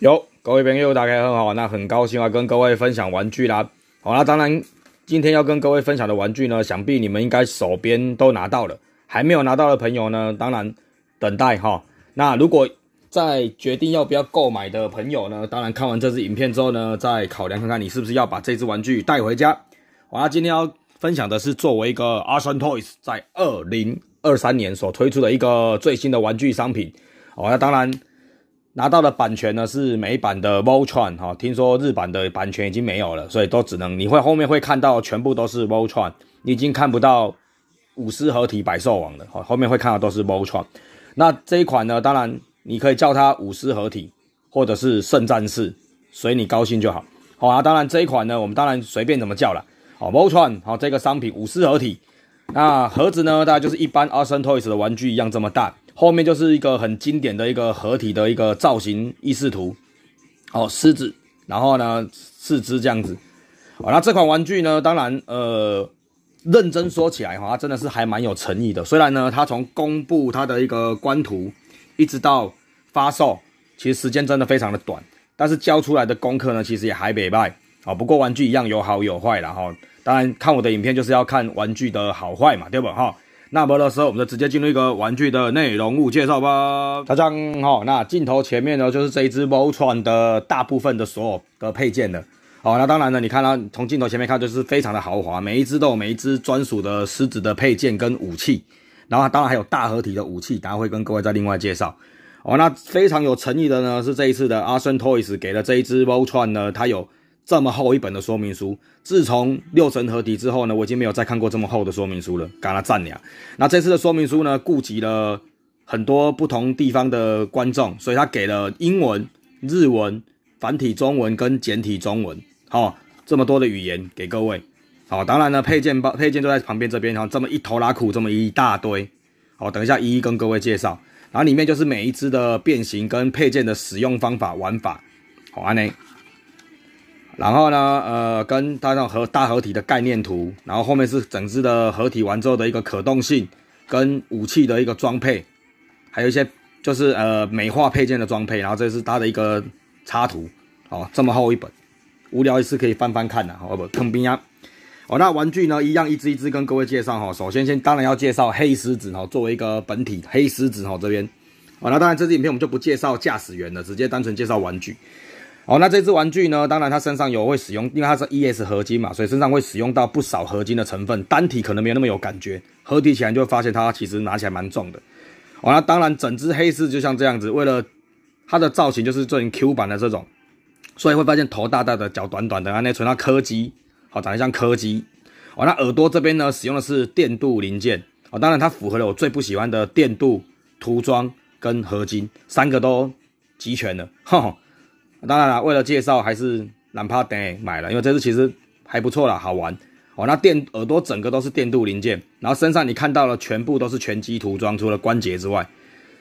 有各位朋友，大家很好，那很高兴啊，跟各位分享玩具啦。好啦，当然今天要跟各位分享的玩具呢，想必你们应该手边都拿到了。还没有拿到的朋友呢，当然等待哈。那如果在决定要不要购买的朋友呢，当然看完这支影片之后呢，再考量看看你是不是要把这支玩具带回家。好啦，今天要分享的是作为一个 Action Toys 在二零二三年所推出的一个最新的玩具商品好，那当然。拿到的版权呢是美版的 Voltron 哈，听说日版的版权已经没有了，所以都只能你会后面会看到全部都是 Voltron，已经看不到五狮合体百兽王了哈，后面会看到都是 Voltron。那这一款呢，当然你可以叫它五狮合体或者是圣战士，随你高兴就好。好啊，当然这一款呢，我们当然随便怎么叫了。哦，Voltron 好，这个商品五狮合体，那盒子呢大概就是一般 a s e n Toys 的玩具一样这么大。后面就是一个很经典的一个合体的一个造型意识图，哦，狮子，然后呢，四肢这样子。哦，那这款玩具呢，当然，呃，认真说起来哈，它真的是还蛮有诚意的。虽然呢，它从公布它的一个官图，一直到发售，其实时间真的非常的短，但是交出来的功课呢，其实也还比较。啊，不过玩具一样有好有坏啦哈。当然，看我的影片就是要看玩具的好坏嘛，对不哈？那么的时候，我们就直接进入一个玩具的内容物介绍吧。大家好，那镜头前面呢，就是这一只 Voltron 的大部分的所有的配件了。哦，那当然呢，你看到从镜头前面看，就是非常的豪华，每一只都有每一只专属的狮子的配件跟武器。然后当然还有大合体的武器，等下会跟各位再另外介绍。哦，那非常有诚意的呢，是这一次的 a c t o n Toys 给了这一只 Voltron 呢，它有。这么厚一本的说明书，自从六神合体之后呢，我已经没有再看过这么厚的说明书了。干了赞你啊！那这次的说明书呢，顾及了很多不同地方的观众，所以他给了英文、日文、繁体中文跟简体中文，哈，这么多的语言给各位。好，当然呢，配件包配件都在旁边这边哈，这么一头拉苦这么一大堆，好，等一下一一跟各位介绍。然后里面就是每一只的变形跟配件的使用方法玩法，好安呢。然后呢，呃，跟它种合大合体的概念图，然后后面是整只的合体完之后的一个可动性，跟武器的一个装配，还有一些就是呃美化配件的装配，然后这是它的一个插图，哦，这么厚一本，无聊也是可以翻翻看的，哦不，坑兵啊，哦，那玩具呢，一样一只一只跟各位介绍哈。首先先当然要介绍黑狮子哈，作为一个本体黑狮子哦这边，哦，那当然这支影片我们就不介绍驾驶员了，直接单纯介绍玩具。哦，那这只玩具呢？当然，它身上有会使用，因为它是 E S 合金嘛，所以身上会使用到不少合金的成分。单体可能没有那么有感觉，合体起来就会发现它其实拿起来蛮重的。完了，当然整只黑狮就像这样子，为了它的造型就是做成 Q 版的这种，所以会发现头大大的，脚短短的啊，那存到柯基，好长得像柯基。完了，耳朵这边呢，使用的是电镀零件。哦，当然它符合了我最不喜欢的电镀、涂装跟合金三个都齐全了。当然了，为了介绍，还是 l a m 买了，因为这次其实还不错了，好玩。哦，那电耳朵整个都是电镀零件，然后身上你看到了全部都是全机涂装，除了关节之外。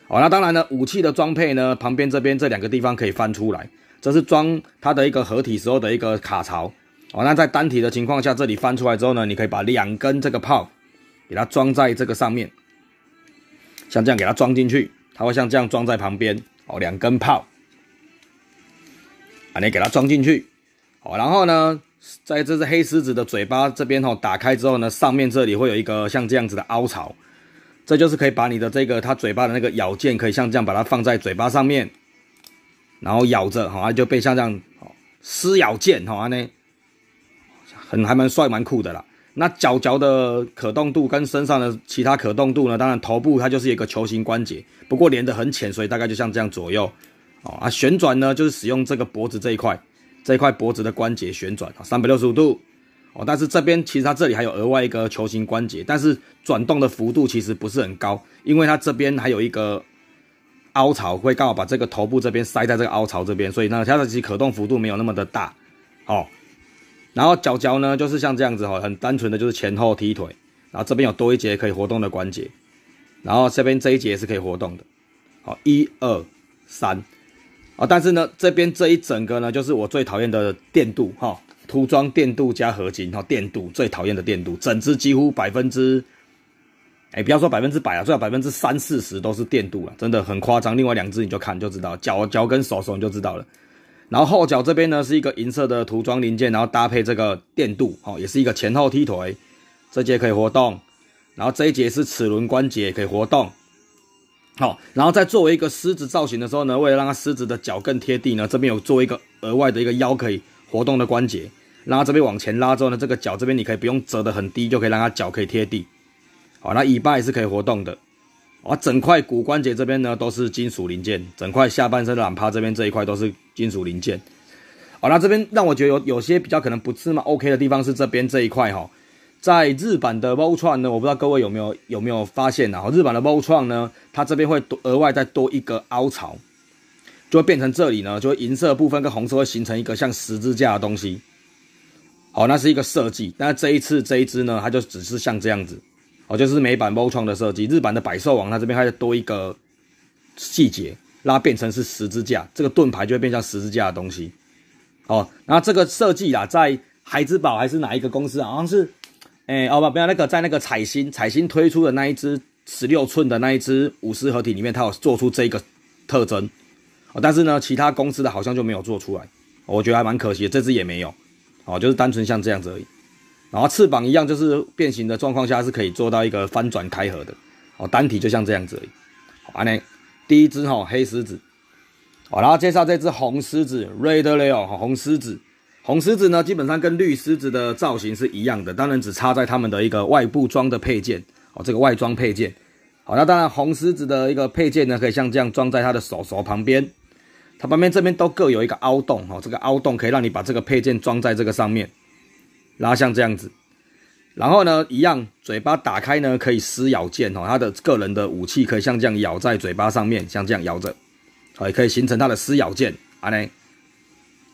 哦，那当然呢，武器的装配呢，旁边这边这两个地方可以翻出来，这是装它的一个合体时候的一个卡槽。哦，那在单体的情况下，这里翻出来之后呢，你可以把两根这个炮给它装在这个上面，像这样给它装进去，它会像这样装在旁边。哦，两根炮。啊，你给它装进去，好，然后呢，在这只黑狮子的嘴巴这边哈，打开之后呢，上面这里会有一个像这样子的凹槽，这就是可以把你的这个它嘴巴的那个咬键，可以像这样把它放在嘴巴上面，然后咬着，好，就被像这样，哦撕咬键，好，安呢，很还蛮帅蛮酷的啦。那脚脚的可动度跟身上的其他可动度呢，当然头部它就是一个球形关节，不过连的很浅，所以大概就像这样左右。哦啊，旋转呢，就是使用这个脖子这一块，这一块脖子的关节旋转啊，三百六十五度。哦，但是这边其实它这里还有额外一个球形关节，但是转动的幅度其实不是很高，因为它这边还有一个凹槽，会刚好把这个头部这边塞在这个凹槽这边，所以呢，它的其实可动幅度没有那么的大。哦。然后脚脚呢，就是像这样子哈，很单纯的就是前后踢腿，然后这边有多一节可以活动的关节，然后下边这一节是可以活动的。好，一二三。啊，但是呢，这边这一整个呢，就是我最讨厌的电镀哈，涂装电镀加合金哈，电镀最讨厌的电镀，整只几乎百分之，哎，不要说百分之百啊，最少百分之三四十都是电镀了，真的很夸张。另外两只你就看就知道，脚脚跟手手你就知道了。然后后脚这边呢是一个银色的涂装零件，然后搭配这个电镀哦，也是一个前后踢腿，这节可以活动，然后这一节是齿轮关节可以活动。好，然后在作为一个狮子造型的时候呢，为了让它狮子的脚更贴地呢，这边有做一个额外的一个腰可以活动的关节，然后这边往前拉之后呢，这个脚这边你可以不用折的很低，就可以让它脚可以贴地。好，那尾巴也是可以活动的，啊，整块骨关节这边呢都是金属零件，整块下半身懒趴这边这一块都是金属零件。好，那这边让我觉得有有些比较可能不是嘛，OK 的地方是这边这一块哈。在日版的 b o t r o n 呢，我不知道各位有没有有没有发现啊？日版的 b o t r o n 呢，它这边会额外再多一个凹槽，就会变成这里呢，就会银色部分跟红色会形成一个像十字架的东西。好，那是一个设计。那这一次这一只呢，它就只是像这样子，哦，就是美版 b o t r o n 的设计。日版的百兽王，它这边还要多一个细节，它变成是十字架，这个盾牌就会变成十字架的东西。哦，那这个设计啊，在海之宝还是哪一个公司？好像是。哎，哦不，不要那个，在那个彩星，彩星推出的那一只十六寸的那一只五士合体里面，它有做出这个特征，哦，但是呢，其他公司的好像就没有做出来，我觉得还蛮可惜，这只也没有，哦，就是单纯像这样子而已。然后翅膀一样，就是变形的状况下是可以做到一个翻转开合的，哦，单体就像这样子而已。好，安内，第一只哈黑狮子，哦，然后介绍这只红狮子，Red Leo，红狮子。红狮子呢，基本上跟绿狮子的造型是一样的，当然只差在他们的一个外部装的配件哦。这个外装配件，好，那当然红狮子的一个配件呢，可以像这样装在它的手手旁边，它旁边这边都各有一个凹洞哦，这个凹洞可以让你把这个配件装在这个上面，然后像这样子，然后呢，一样嘴巴打开呢，可以撕咬剑哦，它的个人的武器可以像这样咬在嘴巴上面，像这样咬着，哦，也可以形成它的撕咬剑，啊呢，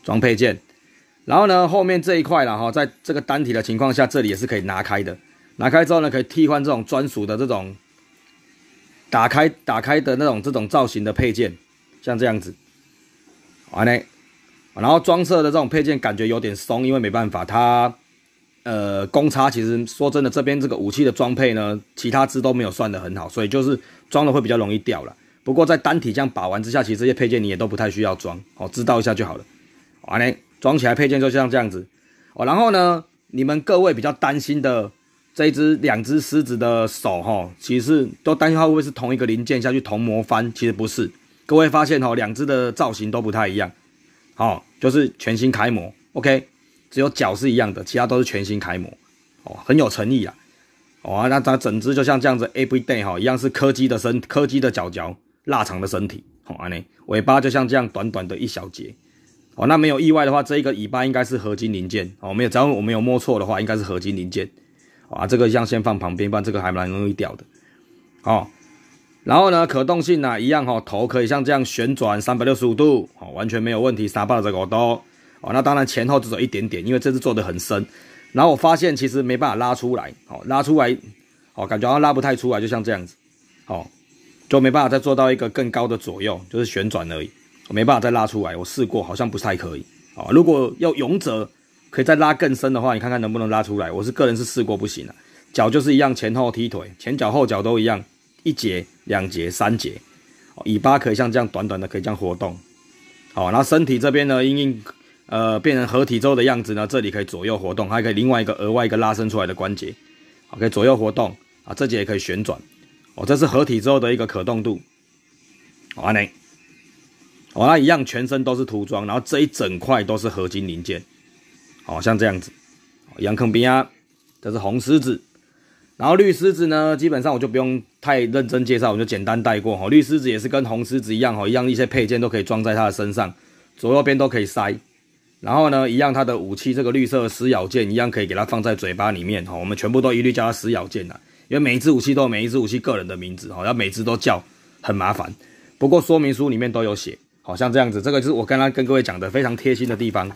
装配件。然后呢，后面这一块了哈，在这个单体的情况下，这里也是可以拿开的。拿开之后呢，可以替换这种专属的这种打开打开的那种这种造型的配件，像这样子。完嘞。然后装设的这种配件感觉有点松，因为没办法，它呃公差其实说真的，这边这个武器的装配呢，其他支都没有算得很好，所以就是装的会比较容易掉了。不过在单体这样把玩之下，其实这些配件你也都不太需要装，哦，知道一下就好了。完嘞。装起来配件就像这样子哦，然后呢，你们各位比较担心的这只两只狮子的手哈，其实都担心它会不会是同一个零件下去同模翻，其实不是，各位发现哦，两只的造型都不太一样，好，就是全新开模，OK，只有脚是一样的，其他都是全新开模，哦，很有诚意啊，哦，那它整只就像这样子，everyday 哈一样是柯基的身，柯基的脚脚，腊肠的身体，好，安内尾巴就像这样短短的一小节。哦，那没有意外的话，这一个尾巴应该是合金零件哦。没有，只要我没有摸错的话，应该是合金零件。哇，这个一样先放旁边，不然这个还蛮容易掉的。哦，然后呢，可动性呢一样哈，头可以像这样旋转三百六十五度，哦，完全没有问题。沙巴这个都，哦，那当然前后只走一点点，因为这次做的很深。然后我发现其实没办法拉出来，哦，拉出来，哦，感觉好像拉不太出来，就像这样子，哦，就没办法再做到一个更高的左右，就是旋转而已。没办法再拉出来，我试过，好像不太可以啊。如果要勇者可以再拉更深的话，你看看能不能拉出来。我是个人是试过不行了，脚就是一样，前后踢腿，前脚后脚都一样，一节、两节、三节。哦，尾巴可以像这样短短的，可以这样活动。哦，然后身体这边呢，因因呃变成合体之后的样子呢，这里可以左右活动，还可以另外一个额外一个拉伸出来的关节，可以左右活动啊，这节也可以旋转。哦，这是合体之后的一个可动度。好，安内。哦，那一样，全身都是涂装，然后这一整块都是合金零件，哦，像这样子，羊坑边啊，这是红狮子，然后绿狮子呢，基本上我就不用太认真介绍，我就简单带过哈。绿狮子也是跟红狮子一样哈，一样一些配件都可以装在它的身上，左右边都可以塞。然后呢，一样它的武器，这个绿色的狮咬剑一样可以给它放在嘴巴里面哈。我们全部都一律叫它狮咬剑的，因为每一只武器都有每一只武器个人的名字哈，要每只都叫很麻烦。不过说明书里面都有写。好像这样子，这个就是我刚刚跟各位讲的非常贴心的地方。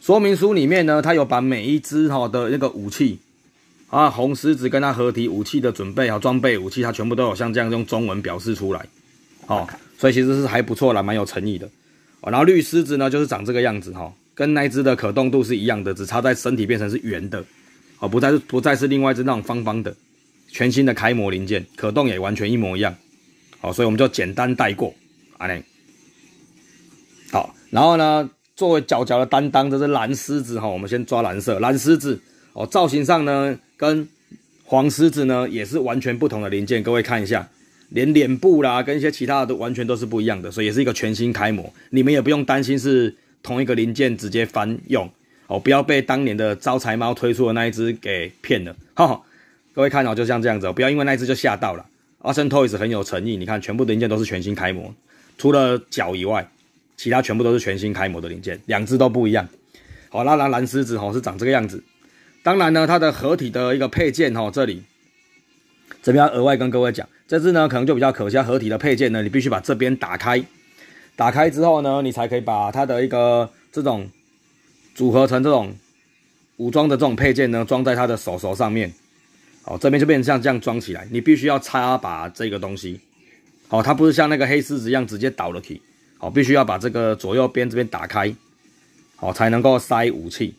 说明书里面呢，它有把每一只哈的那个武器啊，红狮子跟它合体武器的准备好装备武器，它全部都有像这样用中文表示出来，哦，所以其实是还不错了，蛮有诚意的。哦，然后绿狮子呢就是长这个样子哈，跟那一只的可动度是一样的，只差在身体变成是圆的，哦，不再是不再是另外一只那种方方的，全新的开模零件，可动也完全一模一样，好，所以我们就简单带过，阿内。好，然后呢，作为脚脚的担当，这是蓝狮子哈。我们先抓蓝色蓝狮子哦。造型上呢，跟黄狮子呢也是完全不同的零件。各位看一下，连脸部啦，跟一些其他的都完全都是不一样的，所以也是一个全新开模。你们也不用担心是同一个零件直接翻用哦，不要被当年的招财猫推出的那一只给骗了。哈，各位看哦，就像这样子哦，不要因为那一只就吓到了。阿森 t o 斯很有诚意，你看全部的零件都是全新开模，除了脚以外。其他全部都是全新开模的零件，两只都不一样。好，那蓝蓝狮子哈是长这个样子。当然呢，它的合体的一个配件哈，这里这边要额外跟各位讲，这只呢可能就比较可惜，合体的配件呢，你必须把这边打开，打开之后呢，你才可以把它的一个这种组合成这种武装的这种配件呢装在它的手手上面。好，这边就变成像这样装起来，你必须要插把这个东西。好，它不是像那个黑狮子一样直接倒了去。哦，必须要把这个左右边这边打开，哦，才能够塞武器。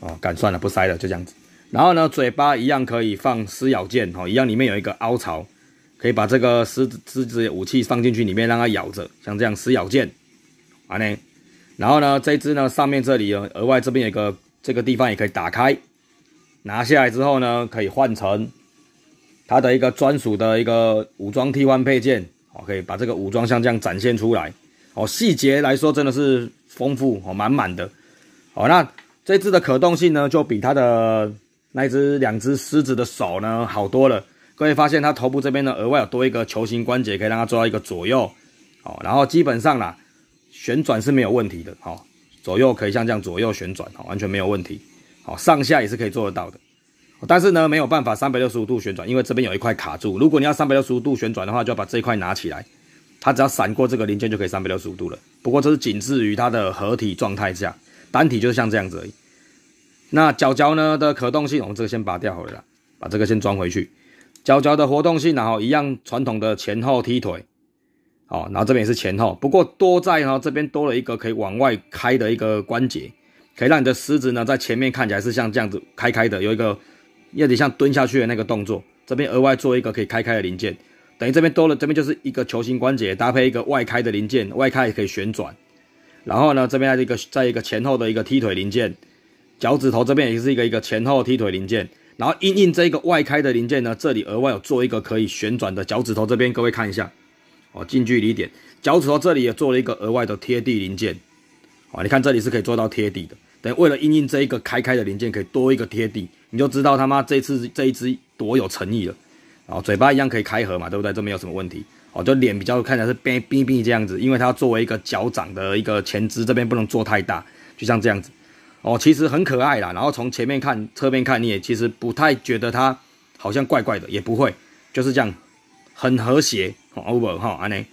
哦，敢算了不塞了，就这样子。然后呢，嘴巴一样可以放撕咬剑，哦，一样里面有一个凹槽，可以把这个狮子狮子武器放进去里面让它咬着，像这样撕咬剑，完呢。然后呢，这只呢上面这里哦，额外这边有一个这个地方也可以打开，拿下来之后呢，可以换成它的一个专属的一个武装替换配件，哦，可以把这个武装像这样展现出来。哦，细节来说真的是丰富哦，满满的。哦，那这只的可动性呢，就比它的那只两只狮子的手呢好多了。各位发现它头部这边呢，额外有多一个球形关节，可以让它做到一个左右。哦，然后基本上啦，旋转是没有问题的。哦，左右可以像这样左右旋转，哦，完全没有问题。哦，上下也是可以做得到的。但是呢，没有办法三百六十五度旋转，因为这边有一块卡住。如果你要三百六十五度旋转的话，就要把这一块拿起来。它只要闪过这个零件就可以三百六十五度了。不过这是仅次于它的合体状态下，单体就是像这样子。而已。那脚脚呢的可动性，我们这个先拔掉好了，把这个先装回去。脚脚的活动性，然后一样传统的前后踢腿。哦，然后这边也是前后，不过多在然这边多了一个可以往外开的一个关节，可以让你的狮子呢在前面看起来是像这样子开开的，有一个有点像蹲下去的那个动作。这边额外做一个可以开开的零件。等于这边多了，这边就是一个球形关节搭配一个外开的零件，外开也可以旋转。然后呢，这边还是一个再一个前后的一个踢腿零件，脚趾头这边也是一个一个前后踢腿零件。然后硬硬这一个外开的零件呢，这里额外有做一个可以旋转的脚趾头这边，各位看一下哦，近距离一点，脚趾头这里也做了一个额外的贴地零件。哦，你看这里是可以做到贴地的。等为了硬硬这一个开开的零件可以多一个贴地，你就知道他妈这次这一只多有诚意了。哦，嘴巴一样可以开合嘛，对不对？这没有什么问题。哦，就脸比较看起来是扁冰冰这样子，因为它作为一个脚掌的一个前肢，这边不能做太大，就像这样子。哦，其实很可爱啦。然后从前面看、侧面看，你也其实不太觉得它好像怪怪的，也不会，就是这样，很和谐。Over 哈安呢？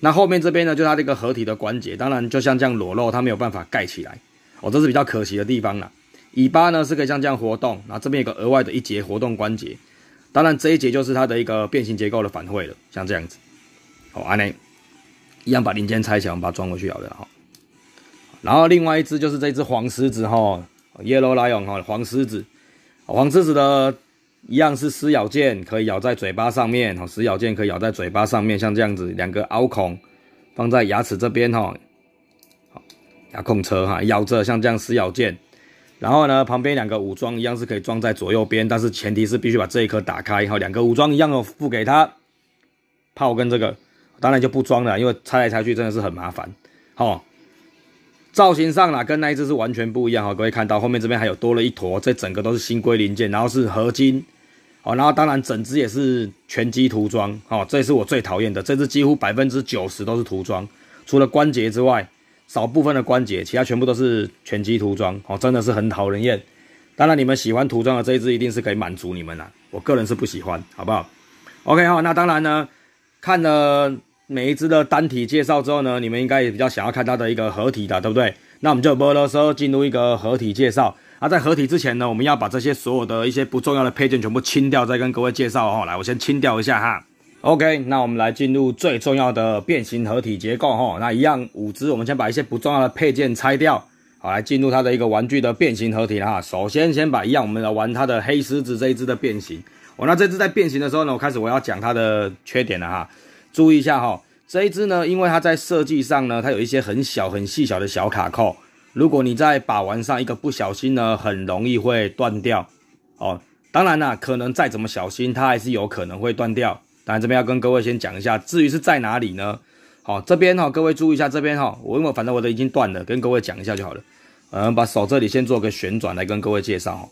那后面这边呢，就它这个合体的关节，当然就像这样裸露，它没有办法盖起来。哦，这是比较可惜的地方了。尾巴呢是可以像这样活动，那这边有个额外的一节活动关节。当然，这一节就是它的一个变形结构的反馈了，像这样子。好，安内一样把零件拆起，来，我们把它装回去咬的哈。然后另外一只就是这只黄狮子哈，yellow lion 哈，黄狮子，黄狮子的一样是撕咬剑，可以咬在嘴巴上面。好，撕咬键可以咬在嘴巴上面哦撕咬键可以咬在嘴巴上面像这样子，两个凹孔放在牙齿这边哈。好，牙控车哈，咬着像这样撕咬键，然后呢，旁边两个武装一样是可以装在左右边，但是前提是必须把这一颗打开，然后两个武装一样的付给他，炮跟这个当然就不装了，因为拆来拆去真的是很麻烦。哦，造型上啦，跟那一只是完全不一样哈，各位看到后面这边还有多了一坨，这整个都是新规零件，然后是合金，哦，然后当然整只也是全机涂装，哦，这是我最讨厌的，这只几乎百分之九十都是涂装，除了关节之外。少部分的关节，其他全部都是全机涂装哦，真的是很讨人厌。当然，你们喜欢涂装的这一只，一定是可以满足你们啦。我个人是不喜欢，好不好？OK 哈，那当然呢，看了每一只的单体介绍之后呢，你们应该也比较想要看它的一个合体的，对不对？那我们就不啰嗦，进入一个合体介绍。那在合体之前呢，我们要把这些所有的一些不重要的配件全部清掉，再跟各位介绍哦。来，我先清掉一下哈。OK，那我们来进入最重要的变形合体结构哈。那一样五只，我们先把一些不重要的配件拆掉。好，来进入它的一个玩具的变形合体了哈。首先先把一样，我们来玩它的黑狮子这一只的变形。哦，那这只在变形的时候呢，我开始我要讲它的缺点了哈。注意一下哈，这一只呢，因为它在设计上呢，它有一些很小很细小的小卡扣，如果你在把玩上一个不小心呢，很容易会断掉。哦，当然啦，可能再怎么小心，它还是有可能会断掉。当然这边要跟各位先讲一下，至于是在哪里呢？好，这边哈，各位注意一下，这边哈，我因为反正我的已经断了，跟各位讲一下就好了。嗯，把手这里先做个旋转，来跟各位介绍哈。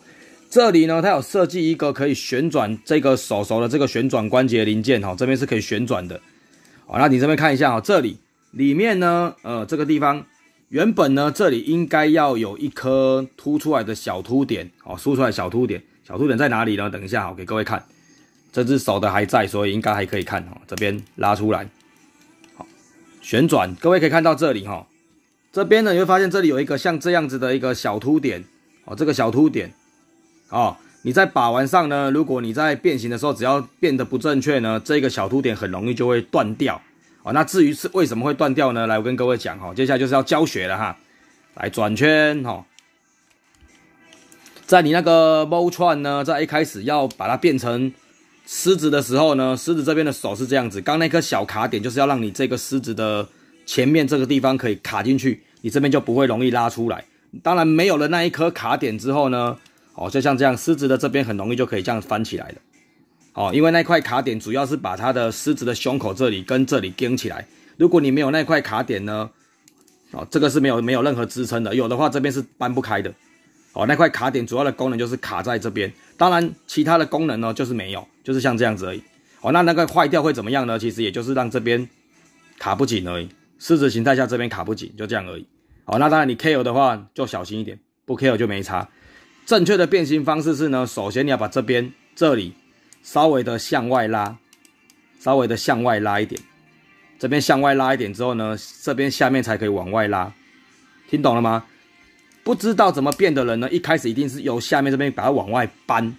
这里呢，它有设计一个可以旋转这个手手的这个旋转关节零件哈，这边是可以旋转的。好，那你这边看一下哈，这里里面呢，呃，这个地方原本呢，这里应该要有一颗凸出来的小凸点哦，凸出来小凸点，小凸点在哪里呢？等一下，好，给各位看。这只手的还在，所以应该还可以看哈。这边拉出来，好旋转，各位可以看到这里哈。这边呢，你会发现这里有一个像这样子的一个小凸点哦。这个小凸点哦，你在把玩上呢，如果你在变形的时候，只要变得不正确呢，这个小凸点很容易就会断掉啊。那至于是为什么会断掉呢？来，我跟各位讲哈，接下来就是要教学了哈。来转圈哈，在你那个猫串呢，在一开始要把它变成。狮子的时候呢，狮子这边的手是这样子，刚那颗小卡点就是要让你这个狮子的前面这个地方可以卡进去，你这边就不会容易拉出来。当然没有了那一颗卡点之后呢，哦，就像这样，狮子的这边很容易就可以这样翻起来了。哦，因为那块卡点主要是把它的狮子的胸口这里跟这里钉起来。如果你没有那块卡点呢，哦，这个是没有没有任何支撑的，有的话这边是搬不开的。哦，那块卡点主要的功能就是卡在这边，当然其他的功能呢就是没有，就是像这样子而已。哦，那那个坏掉会怎么样呢？其实也就是让这边卡不紧而已。狮子形态下这边卡不紧，就这样而已。哦，那当然你 care 的话就小心一点，不 care 就没差。正确的变形方式是呢，首先你要把这边这里稍微的向外拉，稍微的向外拉一点，这边向外拉一点之后呢，这边下面才可以往外拉，听懂了吗？不知道怎么变的人呢，一开始一定是由下面这边把它往外扳，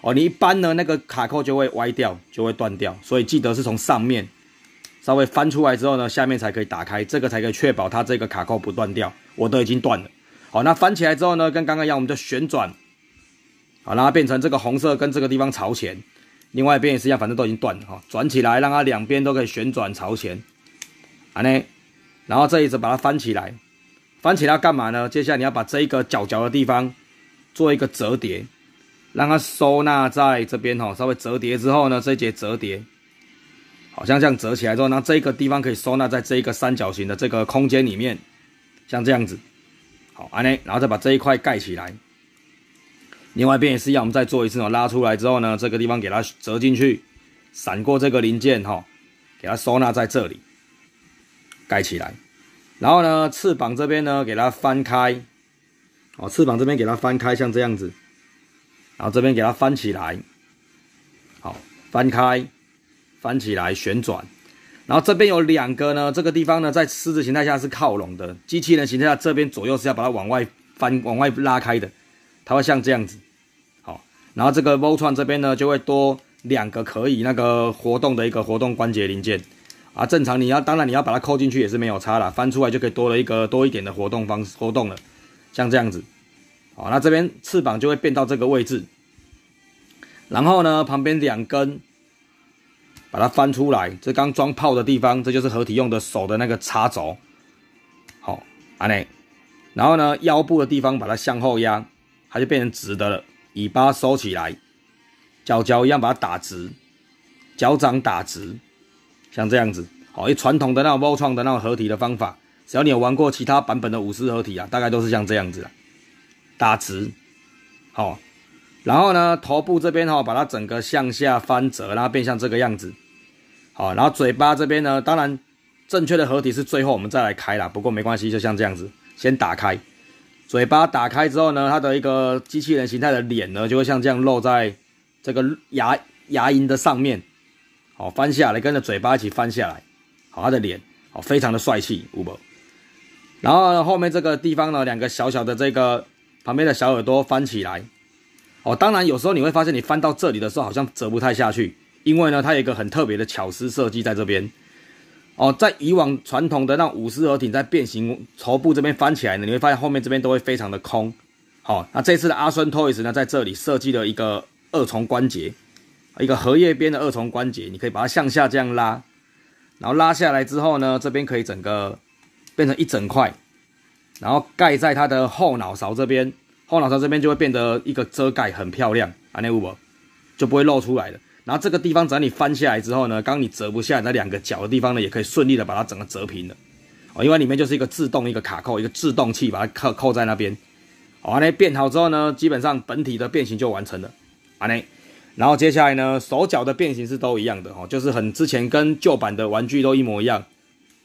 哦，你一扳呢，那个卡扣就会歪掉，就会断掉。所以记得是从上面稍微翻出来之后呢，下面才可以打开，这个才可以确保它这个卡扣不断掉。我都已经断了，好，那翻起来之后呢，跟刚刚一样，我们就旋转，好，让它变成这个红色跟这个地方朝前，另外一边也是一样，反正都已经断了哈，转起来让它两边都可以旋转朝前，啊呢，然后这一次把它翻起来。番起来干嘛呢？接下来你要把这一个角角的地方做一个折叠，让它收纳在这边哈。稍微折叠之后呢，这节折叠好像这样折起来之后，那这个地方可以收纳在这一个三角形的这个空间里面，像这样子。好，安内，然后再把这一块盖起来。另外一边也是一样，我们再做一次哦。拉出来之后呢，这个地方给它折进去，闪过这个零件哈，给它收纳在这里，盖起来。然后呢，翅膀这边呢，给它翻开，哦，翅膀这边给它翻开，像这样子，然后这边给它翻起来，好，翻开，翻起来，旋转，然后这边有两个呢，这个地方呢，在狮子形态下是靠拢的，机器人形态下这边左右是要把它往外翻、往外拉开的，它会像这样子，好，然后这个 Voltron 这边呢，就会多两个可以那个活动的一个活动关节零件。啊，正常你要，当然你要把它扣进去也是没有差了，翻出来就可以多了一个多一点的活动方活动了，像这样子，好，那这边翅膀就会变到这个位置，然后呢，旁边两根把它翻出来，这刚装炮的地方，这就是合体用的手的那个插轴，好，啊内，然后呢，腰部的地方把它向后压，它就变成直的了，尾巴收起来，脚脚一样把它打直，脚掌打直。像这样子，好，一传统的那种猫创的那种合体的方法，只要你有玩过其他版本的五十合体啊，大概都是像这样子了，打直，好，然后呢，头部这边哈，把它整个向下翻折，然后变像这个样子，好，然后嘴巴这边呢，当然正确的合体是最后我们再来开啦，不过没关系，就像这样子，先打开嘴巴，打开之后呢，它的一个机器人形态的脸呢，就会像这样露在这个牙牙龈的上面。好翻下来，跟着嘴巴一起翻下来。好，他的脸，好，非常的帅气，唔宝。然后呢后面这个地方呢，两个小小的这个旁边的小耳朵翻起来。哦，当然有时候你会发现，你翻到这里的时候好像折不太下去，因为呢，它有一个很特别的巧思设计在这边。哦，在以往传统的那武士模型在变形头部这边翻起来呢，你会发现后面这边都会非常的空。好，那这次的阿孙 toys 呢，在这里设计了一个二重关节。一个荷叶边的二重关节，你可以把它向下这样拉，然后拉下来之后呢，这边可以整个变成一整块，然后盖在它的后脑勺这边，后脑勺这边就会变得一个遮盖，很漂亮啊，那唔，就不会露出来了。然后这个地方，只要你翻下来之后呢，刚刚你折不下那两个角的地方呢，也可以顺利的把它整个折平了哦，因为里面就是一个自动一个卡扣，一个自动器把它扣扣在那边。啊，那变好之后呢，基本上本体的变形就完成了啊，那。然后接下来呢，手脚的变形是都一样的哦，就是很之前跟旧版的玩具都一模一样，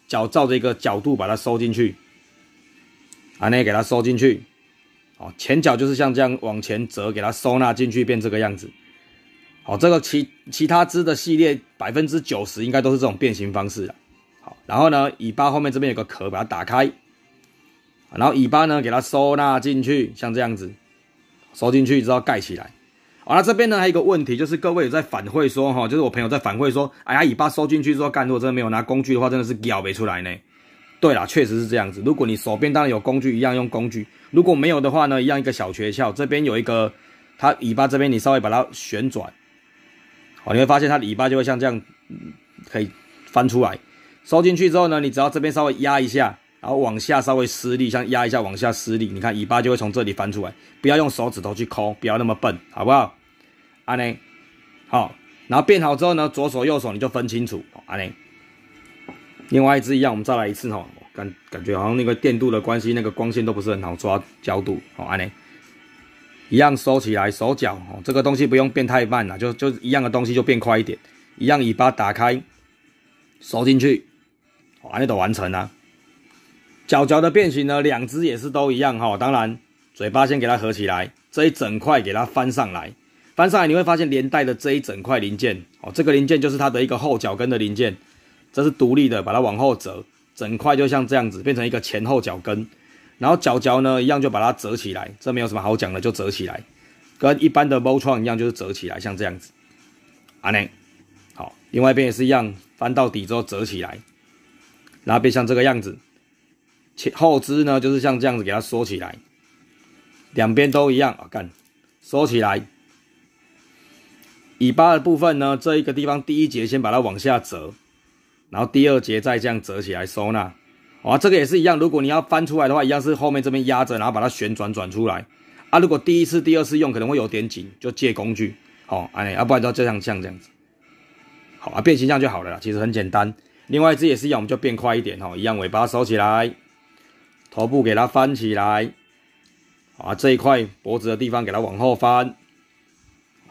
脚照着一个角度把它收进去，啊，那给它收进去，哦，前脚就是像这样往前折，给它收纳进去，变这个样子，好，这个其其他支的系列百分之九十应该都是这种变形方式的，好，然后呢，尾巴后面这边有个壳，把它打开，然后尾巴呢给它收纳进去，像这样子收进去，之后盖起来。好那这边呢还有一个问题，就是各位有在反馈说哈，就是我朋友在反馈说，哎呀，尾巴收进去之后，干如果真的没有拿工具的话，真的是屌没出来呢。对啦，确实是这样子。如果你手边当然有工具，一样用工具；如果没有的话呢，一样一个小诀窍。这边有一个，它尾巴这边你稍微把它旋转，哦，你会发现它的尾巴就会像这样可以翻出来。收进去之后呢，你只要这边稍微压一下。然后往下稍微施力，像压一下往下施力，你看尾巴就会从这里翻出来。不要用手指头去抠，不要那么笨，好不好？安呢，好。然后变好之后呢，左手右手你就分清楚。安呢，另外一只一样，我们再来一次哦。感感觉好像那个电镀的关系，那个光线都不是很好抓角度好安呢，一样收起来，手脚哦，这个东西不用变太慢了，就就一样的东西就变快一点。一样尾巴打开，收进去，安了就完成了。脚脚的变形呢，两只也是都一样哈。当然，嘴巴先给它合起来，这一整块给它翻上来，翻上来你会发现连带的这一整块零件哦。这个零件就是它的一个后脚跟的零件，这是独立的，把它往后折，整块就像这样子变成一个前后脚跟。然后脚脚呢一样就把它折起来，这没有什么好讲的，就折起来，跟一般的猫创一样，就是折起来，像这样子啊。内，好，另外一边也是一样，翻到底之后折起来，然后变像这个样子。后肢呢，就是像这样子给它收起来，两边都一样啊。干，收起来。尾巴的部分呢，这一个地方第一节先把它往下折，然后第二节再这样折起来收纳。哇，这个也是一样。如果你要翻出来的话，一样是后面这边压着，然后把它旋转转出来啊。如果第一次、第二次用可能会有点紧，就借工具哦。哎，要不然就这样像这样子，好啊，变形这样就好了。啦，其实很简单。另外一只也是一样，我们就变快一点哦，一样尾巴收起来。头部给它翻起来，啊，这一块脖子的地方给它往后翻，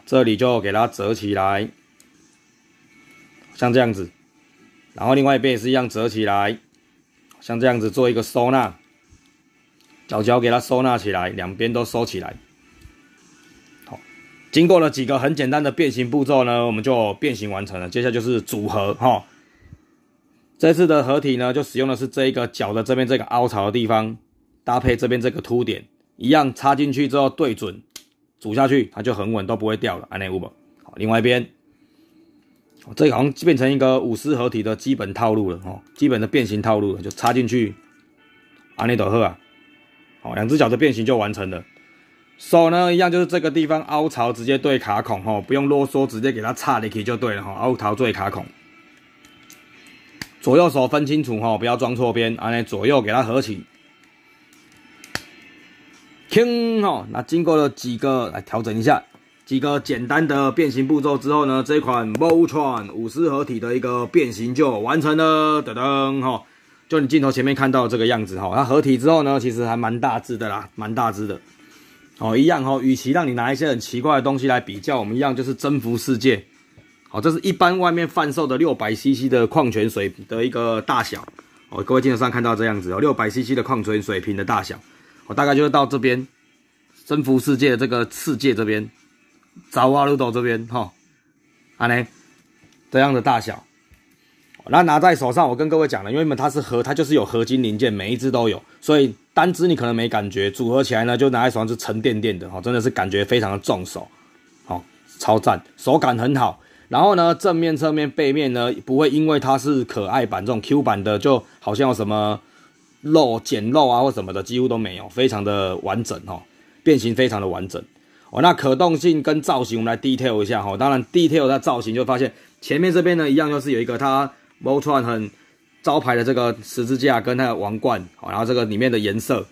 这里就给它折起来，像这样子，然后另外一边也是一样折起来，像这样子做一个收纳，脚脚给它收纳起来，两边都收起来，好，经过了几个很简单的变形步骤呢，我们就变形完成了，接下来就是组合哈。这次的合体呢，就使用的是这一个脚的这边这个凹槽的地方，搭配这边这个凸点，一样插进去之后对准，组下去它就很稳，都不会掉了。安内乌伯，好，另外一边，这好像变成一个五士合体的基本套路了哈，基本的变形套路，了，就插进去。安内德赫啊，好，两只脚的变形就完成了。手呢一样，就是这个地方凹槽直接对卡孔哈，不用啰嗦，直接给它插进去就对了哈，凹槽对卡孔。左右手分清楚哈，不要装错边，啊，左右给它合起，听哈。那经过了几个来调整一下，几个简单的变形步骤之后呢，这款 Voltron 五十合体的一个变形就完成了。噔噔哈，就你镜头前面看到这个样子哈。它合体之后呢，其实还蛮大只的啦，蛮大只的。哦，一样哈。与其让你拿一些很奇怪的东西来比较，我们一样就是征服世界。好，这是一般外面贩售的六百 CC 的矿泉水的一个大小哦。各位镜头上看到这样子哦，六百 CC 的矿泉水瓶的大小，我大概就是到这边征服世界的这个世界这边，早啊，路豆这边哈，阿雷，这样的大小，那拿在手上，我跟各位讲了，因为它是合，它就是有合金零件，每一只都有，所以单只你可能没感觉，组合起来呢，就拿在手上是沉甸甸的哈，真的是感觉非常的重手，好，超赞，手感很好。然后呢，正面、侧面、背面呢，不会因为它是可爱版这种 Q 版的，就好像有什么漏、捡漏啊或什么的，几乎都没有，非常的完整哦，变形非常的完整哦。那可动性跟造型，我们来 detail 一下哈。当然，detail 它造型就发现前面这边呢，一样就是有一个它 Voltron 很招牌的这个十字架跟它的王冠哦，然后这个里面的颜色，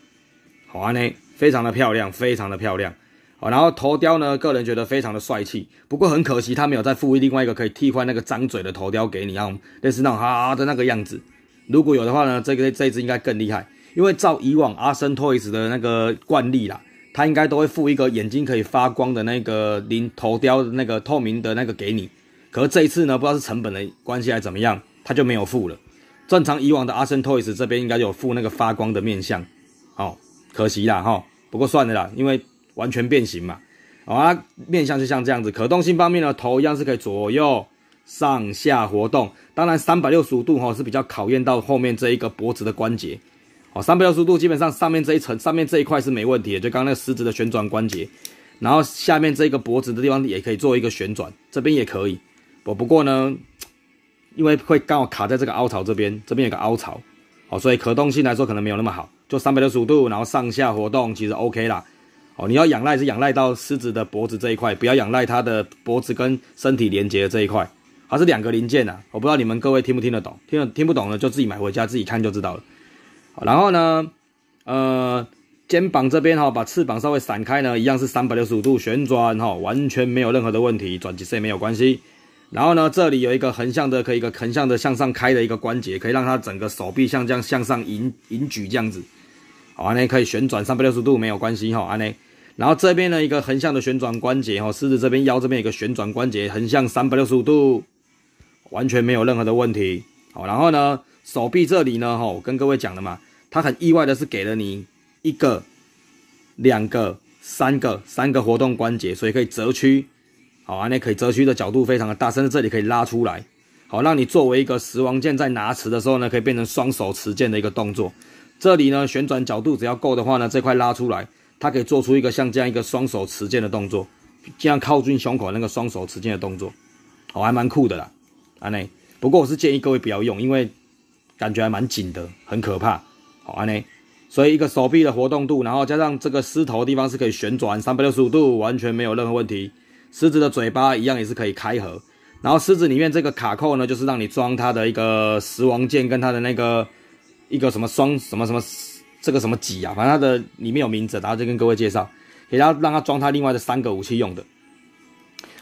啊内非常的漂亮，非常的漂亮。哦，然后头雕呢，个人觉得非常的帅气，不过很可惜，他没有再附另外一个可以替换那个张嘴的头雕给你，然后类似那种啊的那个样子。如果有的话呢，这个这一只应该更厉害，因为照以往阿生 t o 斯的那个惯例啦，他应该都会附一个眼睛可以发光的那个零头雕的那个透明的那个给你。可是这一次呢，不知道是成本的关系还是怎么样，他就没有附了。正常以往的阿生 t o 斯这边应该有附那个发光的面相，哦，可惜啦哈，不过算了啦，因为。完全变形嘛？啊，面相就像这样子。可动性方面呢，头一样是可以左右、上下活动。当然，三百六十度哦是比较考验到后面这一个脖子的关节。哦，三百六十度基本上上面这一层、上面这一块是没问题。就刚刚那个食指的旋转关节，然后下面这个脖子的地方也可以做一个旋转，这边也可以。我不过呢，因为会刚好卡在这个凹槽这边，这边有个凹槽，哦，所以可动性来说可能没有那么好。就三百六十度，然后上下活动，其实 OK 啦。哦，你要仰赖是仰赖到狮子的脖子这一块，不要仰赖它的脖子跟身体连接的这一块，它是两个零件呐，我不知道你们各位听不听得懂，听得听不懂的就自己买回家自己看就知道了。好，然后呢，呃，肩膀这边哈，把翅膀稍微散开呢，一样是三百六十度旋转哈，完全没有任何的问题，转几次也没有关系。然后呢，这里有一个横向的，可以一个横向的向上开的一个关节，可以让它整个手臂像这样向上引引举这样子。好，安呢可以旋转三百六十度没有关系哈，安呢。然后这边呢，一个横向的旋转关节，哈，狮子这边腰这边一个旋转关节，横向三百六十五度，完全没有任何的问题，好，然后呢，手臂这里呢，哈，我跟各位讲了嘛，它很意外的是给了你一个、两个、三个、三个活动关节，所以可以折曲，好，啊，那可以折曲的角度非常的大，甚至这里可以拉出来，好，让你作为一个死王剑在拿持的时候呢，可以变成双手持剑的一个动作，这里呢旋转角度只要够的话呢，这块拉出来。它可以做出一个像这样一个双手持剑的动作，这样靠近胸口那个双手持剑的动作，哦，还蛮酷的啦，安内。不过我是建议各位不要用，因为感觉还蛮紧的，很可怕，好，安内。所以一个手臂的活动度，然后加上这个狮头地方是可以旋转三百六十五度，完全没有任何问题。狮子的嘴巴一样也是可以开合，然后狮子里面这个卡扣呢，就是让你装它的一个死王剑跟它的那个一个什么双什么什么。这个什么几啊？反正它的里面有名字，然后就跟各位介绍，给他让他装他另外的三个武器用的。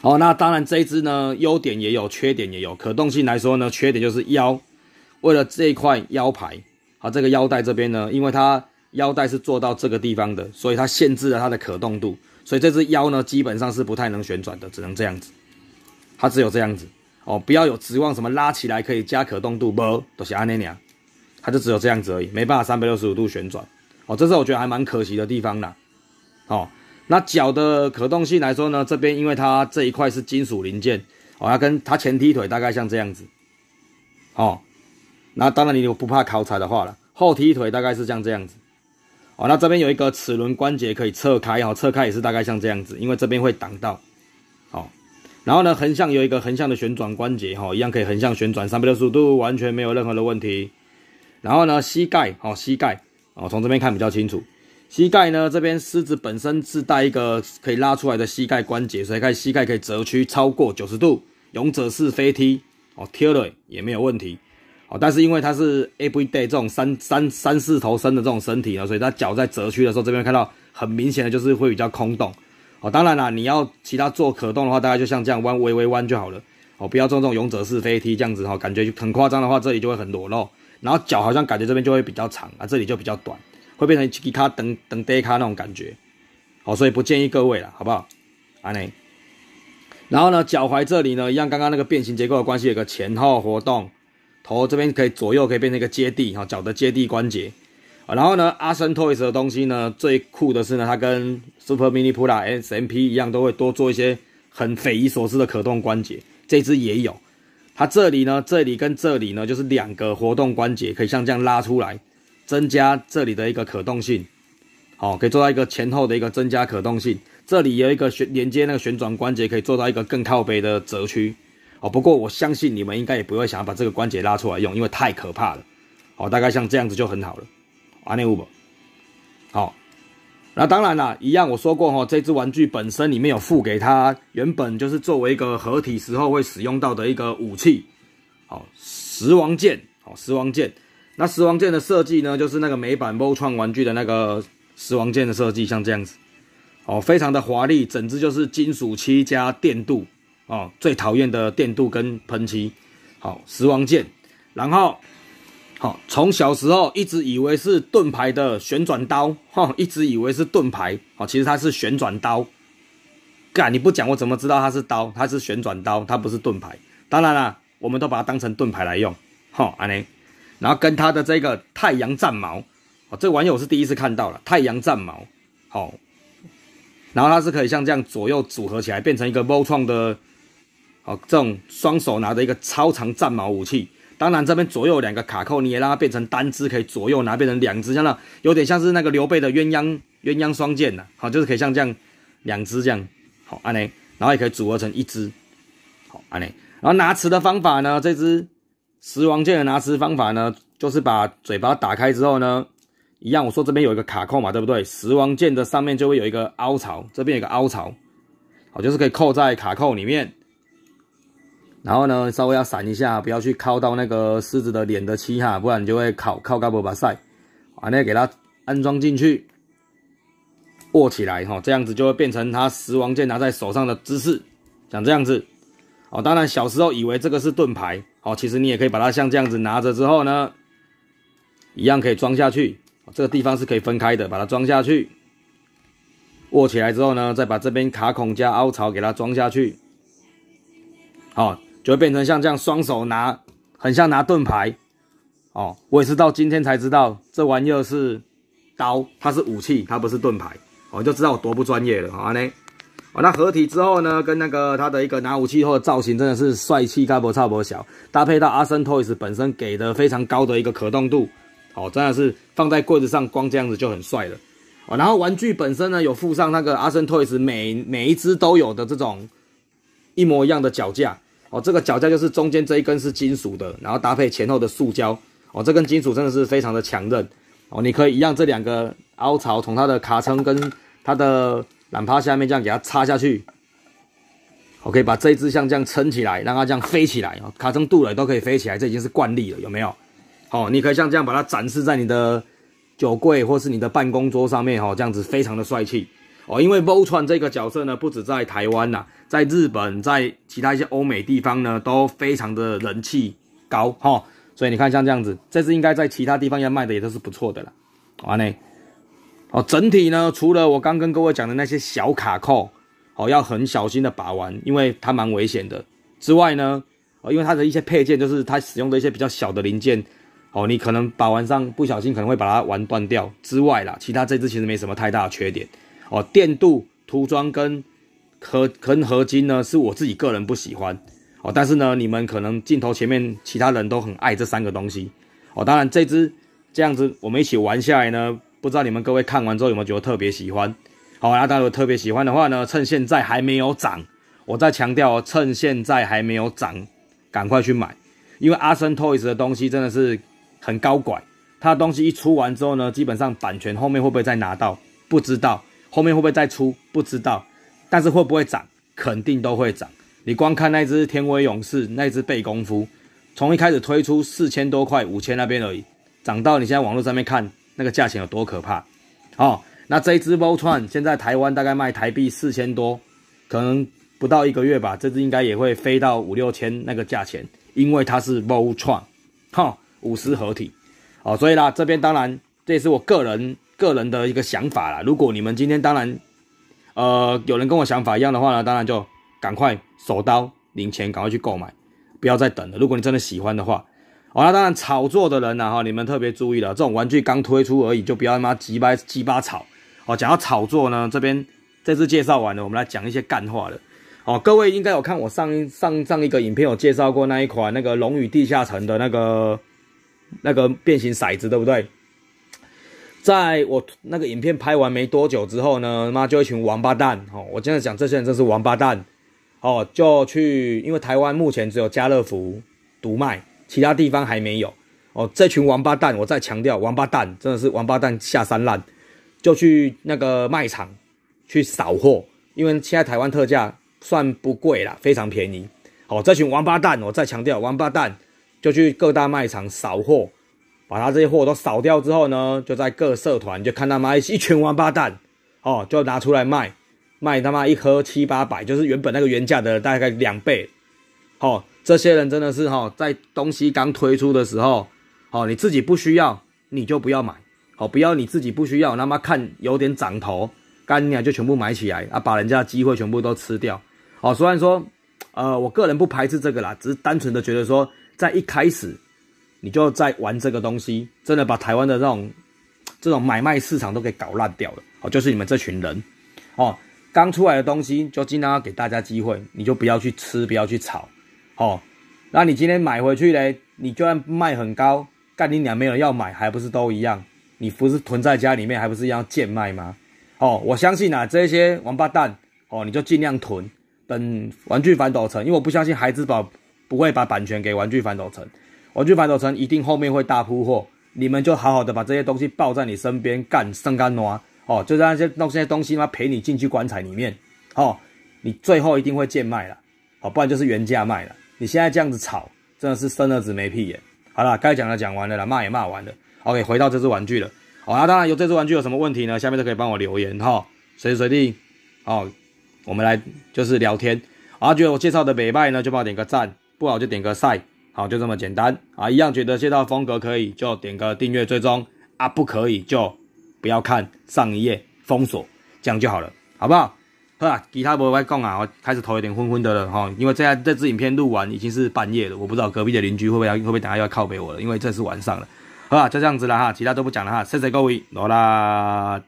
好，那当然这一支呢，优点也有，缺点也有。可动性来说呢，缺点就是腰，为了这块腰牌，好这个腰带这边呢，因为它腰带是做到这个地方的，所以它限制了它的可动度，所以这只腰呢基本上是不太能旋转的，只能这样子，它只有这样子。哦，不要有指望什么拉起来可以加可动度不？都是安尼娘。它就只有这样子而已，没办法三百六十五度旋转。哦，这是我觉得还蛮可惜的地方啦。哦，那脚的可动性来说呢，这边因为它这一块是金属零件，哦，它跟它前踢腿大概像这样子。哦，那当然你不怕考踩的话了，后踢腿大概是像这样子。哦，那这边有一个齿轮关节可以侧开，哦，侧开也是大概像这样子，因为这边会挡到。哦，然后呢，横向有一个横向的旋转关节，哈，一样可以横向旋转三百六十度，完全没有任何的问题。然后呢，膝盖哦，膝盖哦，从这边看比较清楚。膝盖呢，这边狮子本身自带一个可以拉出来的膝盖关节，所以看膝盖可以折曲超过九十度。勇者式飞踢哦，踢了也没有问题哦。但是因为它是 everyday 这种三三三四头身的这种身体啊，所以它脚在折曲的时候，这边看到很明显的就是会比较空洞哦。当然啦，你要其他做可动的话，大概就像这样弯微微弯就好了哦。不要做这种勇者式飞踢这样子哈，感觉很夸张的话，这里就会很裸露。然后脚好像感觉这边就会比较长啊，这里就比较短，会变成一卡等等 d 卡那种感觉，好，所以不建议各位了，好不好？哎，然后呢，脚踝这里呢，一样刚刚那个变形结构的关系，有个前后活动，头这边可以左右可以变成一个接地哈，脚的接地关节，然后呢，阿森 toy's 的东西呢，最酷的是呢，它跟 super mini pulla smp 一样，都会多做一些很匪夷所思的可动关节，这只也有。它这里呢，这里跟这里呢，就是两个活动关节，可以像这样拉出来，增加这里的一个可动性，好，可以做到一个前后的一个增加可动性。这里有一个旋连接那个旋转关节，可以做到一个更靠背的折曲，哦，不过我相信你们应该也不会想要把这个关节拉出来用，因为太可怕了。好，大概像这样子就很好了。阿内乌伯，好。那当然了，一样我说过哈，这只玩具本身里面有附给它，原本就是作为一个合体时候会使用到的一个武器，好，狮王剑，好，狮王剑。那狮王剑的设计呢，就是那个美版暴创玩具的那个狮王剑的设计，像这样子，哦，非常的华丽，整只就是金属漆加电镀哦，最讨厌的电镀跟喷漆。好，狮王剑，然后。好，从小时候一直以为是盾牌的旋转刀，哈，一直以为是盾牌，哦，其实它是旋转刀。干，你不讲我怎么知道它是刀？它是旋转刀，它不是盾牌。当然了，我们都把它当成盾牌来用，哈，安尼。然后跟它的这个太阳战矛，哦，这意我是第一次看到了太阳战矛，好。然后它是可以像这样左右组合起来，变成一个 v o w t o n 的，哦，这种双手拿着一个超长战矛武器。当然，这边左右两个卡扣，你也让它变成单只可以左右拿，变成两只，像那有点像是那个刘备的鸳鸯鸳鸯双剑呢，好，就是可以像这样两只这样，好，安内，然后也可以组合成一只，好，安内，然后拿词的方法呢，这只食王剑的拿词方法呢，就是把嘴巴打开之后呢，一样我说这边有一个卡扣嘛，对不对？食王剑的上面就会有一个凹槽，这边有个凹槽，好，就是可以扣在卡扣里面。然后呢，稍微要闪一下，不要去靠到那个狮子的脸的漆哈，不然你就会靠靠高不把晒。啊，那给它安装进去，握起来哈，这样子就会变成它十王剑拿在手上的姿势，像这样子。哦，当然小时候以为这个是盾牌，哦，其实你也可以把它像这样子拿着之后呢，一样可以装下去。这个地方是可以分开的，把它装下去，握起来之后呢，再把这边卡孔加凹槽给它装下去，好。就变成像这样，双手拿，很像拿盾牌哦。我也是到今天才知道，这玩意儿是刀，它是武器，它不是盾牌。我就知道我多不专业了啊！那哦，那合体之后呢，跟那个他的一个拿武器后的造型，真的是帅气差不差不小。搭配到阿森 toys 本身给的非常高的一个可动度，哦，真的是放在柜子上光这样子就很帅了。哦，然后玩具本身呢，有附上那个阿森 toys 每每一只都有的这种一模一样的脚架。哦，这个脚架就是中间这一根是金属的，然后搭配前后的塑胶。哦，这根金属真的是非常的强韧。哦，你可以一样这两个凹槽从它的卡层跟它的缆趴下面这样给它插下去。我可以把这一只像这样撑起来，让它这样飞起来啊！卡层断了都可以飞起来，这已经是惯例了，有没有？哦，你可以像这样把它展示在你的酒柜或是你的办公桌上面，哦，这样子非常的帅气。哦，因为 Voltron 这个角色呢，不止在台湾呐。在日本，在其他一些欧美地方呢，都非常的人气高哈，所以你看像这样子，这只应该在其他地方要卖的也都是不错的了。好嘞，哦，整体呢，除了我刚跟各位讲的那些小卡扣，哦，要很小心的把玩，因为它蛮危险的之外呢，哦，因为它的一些配件就是它使用的一些比较小的零件，哦，你可能把玩上不小心可能会把它玩断掉之外啦，其他这支其实没什么太大的缺点。哦，电镀涂装跟。合跟合金呢，是我自己个人不喜欢哦，但是呢，你们可能镜头前面其他人都很爱这三个东西哦。当然，这只这样子我们一起玩下来呢，不知道你们各位看完之后有没有觉得特别喜欢？好，那如果特别喜欢的话呢，趁现在还没有涨，我再强调，趁现在还没有涨，赶快去买，因为阿森 toys 的东西真的是很高拐，它东西一出完之后呢，基本上版权后面会不会再拿到不知道，后面会不会再出不知道。但是会不会涨？肯定都会涨。你光看那只天威勇士，那只背功夫，从一开始推出四千多块、五千那边而已，涨到你现在网络上面看那个价钱有多可怕。哦，那这一只 BO 串现在台湾大概卖台币四千多，可能不到一个月吧，这只应该也会飞到五六千那个价钱，因为它是 BO 串，哈，五十合体。哦，所以啦，这边当然这也是我个人个人的一个想法啦。如果你们今天当然。呃，有人跟我想法一样的话呢，当然就赶快手刀零钱，赶快去购买，不要再等了。如果你真的喜欢的话，哦，那当然炒作的人呢，哈，你们特别注意了，这种玩具刚推出而已，就不要他妈鸡巴鸡巴炒哦。讲到炒作呢，这边这次介绍完了，我们来讲一些干话了。哦，各位应该有看我上上上一个影片，有介绍过那一款那个《龙与地下城》的那个那个变形骰子，对不对？在我那个影片拍完没多久之后呢，妈就一群王八蛋哦！我真的讲这些人真是王八蛋哦！就去，因为台湾目前只有家乐福独卖，其他地方还没有哦。这群王八蛋，我再强调，王八蛋真的是王八蛋下三滥，就去那个卖场去扫货，因为现在台湾特价算不贵啦，非常便宜。哦，这群王八蛋，我再强调，王八蛋就去各大卖场扫货。把他这些货都扫掉之后呢，就在各社团就看他妈一群王八蛋，哦，就拿出来卖，卖他妈一颗七八百，就是原本那个原价的大概两倍，哦，这些人真的是哈，在东西刚推出的时候，哦，你自己不需要你就不要买，哦，不要你自己不需要他妈看有点涨头，干娘就全部买起来啊，把人家机会全部都吃掉，哦，虽然说，呃，我个人不排斥这个啦，只是单纯的觉得说在一开始。你就在玩这个东西，真的把台湾的这种这种买卖市场都给搞烂掉了。哦，就是你们这群人，哦，刚出来的东西就尽量要给大家机会，你就不要去吃，不要去炒，哦。那你今天买回去嘞，你就算卖很高，干你娘没人要买，还不是都一样？你不是囤在家里面，还不是一样贱卖吗？哦，我相信啊，这些王八蛋，哦，你就尽量囤，等玩具反斗城，因为我不相信孩子宝不会把版权给玩具反斗城。玩具反斗城一定后面会大铺货，你们就好好的把这些东西抱在你身边干生干暖哦，就让那些东些东西嘛陪你进去棺材里面哦，你最后一定会贱卖了，好不然就是原价卖了。你现在这样子炒，真的是生儿子没屁眼。好了，该讲的讲完了，啦，骂也骂完了。OK，回到这只玩具了。好，当然有这只玩具有什么问题呢？下面都可以帮我留言哈，随时随地哦，我们来就是聊天。啊，觉得我介绍的北拜呢，就帮我点个赞，不好就点个赛。好，就这么简单啊！一样觉得这套风格可以，就点个订阅追踪啊；不可以就不要看，上一页封锁这样就好了，好不好？啦，其他不外讲啊。我开始头有点昏昏的了哈，因为这在这支影片录完已经是半夜了，我不知道隔壁的邻居会不会会不会等下要靠背我了，因为这是晚上了。好吧，就这样子了哈，其他都不讲了哈。谢谢各位，好啦。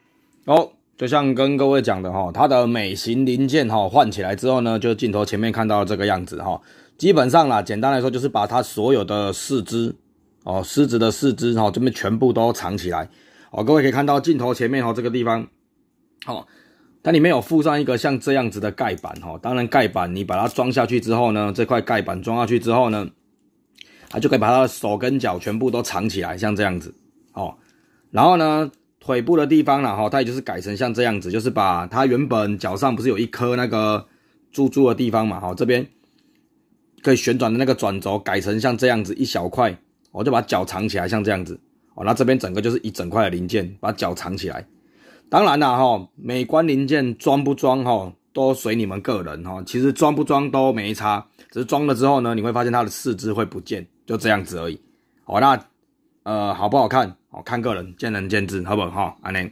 哦，就像跟各位讲的哈，它的美型零件哈换起来之后呢，就镜头前面看到这个样子哈。基本上啦，简单来说就是把它所有的四肢，哦，狮子的四肢哈，这边全部都藏起来哦。各位可以看到镜头前面哈这个地方，哦，它里面有附上一个像这样子的盖板哈。当然盖板你把它装下去之后呢，这块盖板装下去之后呢，它就可以把它的手跟脚全部都藏起来，像这样子哦。然后呢，腿部的地方了哈，它也就是改成像这样子，就是把它原本脚上不是有一颗那个柱柱的地方嘛，哈这边。可以旋转的那个转轴改成像这样子一小块，我就把脚藏起来，像这样子哦。那这边整个就是一整块的零件，把脚藏起来。当然了哈，美观零件装不装，哈，都随你们个人，哈。其实装不装都没差，只是装了之后呢，你会发现它的四肢会不见，就这样子而已。哦，那呃好不好看？哦，看个人，见仁见智，好不好？阿联。